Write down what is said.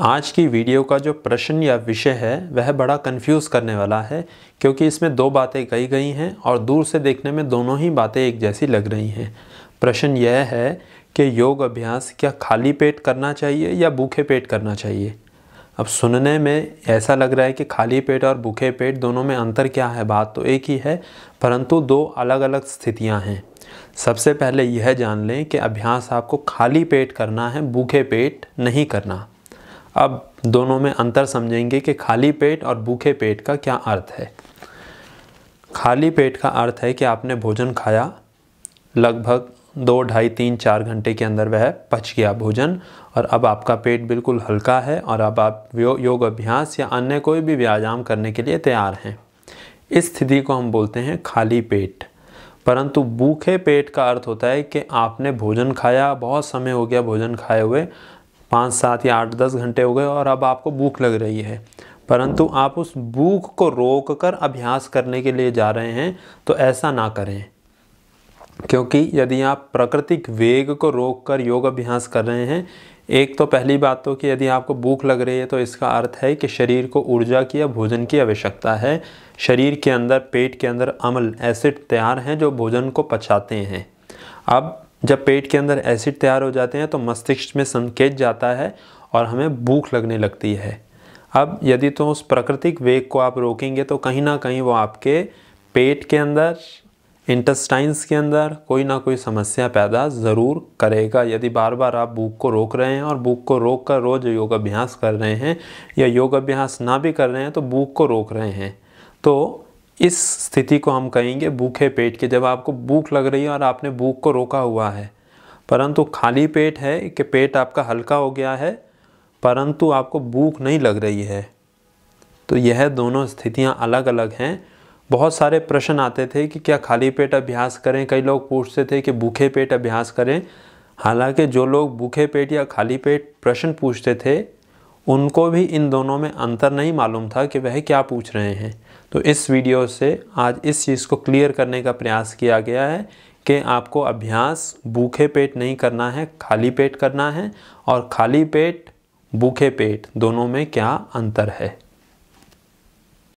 आज की वीडियो का जो प्रश्न या विषय है वह बड़ा कंफ्यूज करने वाला है क्योंकि इसमें दो बातें कही गई हैं और दूर से देखने में दोनों ही बातें एक जैसी लग रही हैं प्रश्न यह है कि योग अभ्यास क्या खाली पेट करना चाहिए या भूखे पेट करना चाहिए अब सुनने में ऐसा लग रहा है कि खाली पेट और भूखे पेट दोनों में अंतर क्या है बात तो एक ही है परंतु दो अलग अलग स्थितियाँ हैं सबसे पहले यह जान लें कि अभ्यास आपको खाली पेट करना है भूखे पेट नहीं करना अब दोनों में अंतर समझेंगे कि खाली पेट और भूखे पेट का क्या अर्थ है खाली पेट का अर्थ है कि आपने भोजन खाया लगभग दो ढाई तीन चार घंटे के अंदर वह पच गया भोजन और अब आपका पेट बिल्कुल हल्का है और अब आप योग अभ्यास या अन्य कोई भी व्यायाम करने के लिए तैयार हैं इस स्थिति को हम बोलते हैं खाली पेट परंतु भूखे पेट का अर्थ होता है कि आपने भोजन खाया बहुत समय हो गया भोजन खाए हुए पाँच सात या आठ दस घंटे हो गए और अब आपको भूख लग रही है परंतु आप उस भूख को रोक कर अभ्यास करने के लिए जा रहे हैं तो ऐसा ना करें क्योंकि यदि आप प्राकृतिक वेग को रोक कर योग अभ्यास कर रहे हैं एक तो पहली बात तो कि यदि आपको भूख लग रही है तो इसका अर्थ है कि शरीर को ऊर्जा की या भोजन की आवश्यकता है शरीर के अंदर पेट के अंदर अम्ल एसिड तैयार हैं जो भोजन को पचाते हैं अब जब पेट के अंदर एसिड तैयार हो जाते हैं तो मस्तिष्क में संकेत जाता है और हमें भूख लगने लगती है अब यदि तो उस प्राकृतिक वेग को आप रोकेंगे तो कहीं ना कहीं वो आपके पेट के अंदर इंटस्टाइंस के अंदर कोई ना कोई समस्या पैदा ज़रूर करेगा यदि बार बार आप भूख को रोक रहे हैं और भूख को रोक कर रोज़ योग अभ्यास कर रहे हैं या योग अभ्यास ना भी कर रहे हैं तो भूख को रोक रहे हैं तो इस स्थिति को हम कहेंगे भूखे पेट के जब आपको भूख लग रही है और आपने भूख को रोका हुआ है परंतु खाली पेट है कि पेट आपका हल्का हो गया है परंतु आपको भूख नहीं लग रही है तो यह दोनों स्थितियां अलग अलग हैं बहुत सारे प्रश्न आते थे कि क्या खाली पेट अभ्यास करें कई लोग पूछते थे कि भूखे पेट अभ्यास करें हालांकि जो लोग भूखे पेट या खाली पेट प्रश्न पूछते थे उनको भी इन दोनों में अंतर नहीं मालूम था कि वह क्या पूछ रहे हैं तो इस वीडियो से आज इस चीज़ को क्लियर करने का प्रयास किया गया है कि आपको अभ्यास भूखे पेट नहीं करना है खाली पेट करना है और खाली पेट भूखे पेट दोनों में क्या अंतर है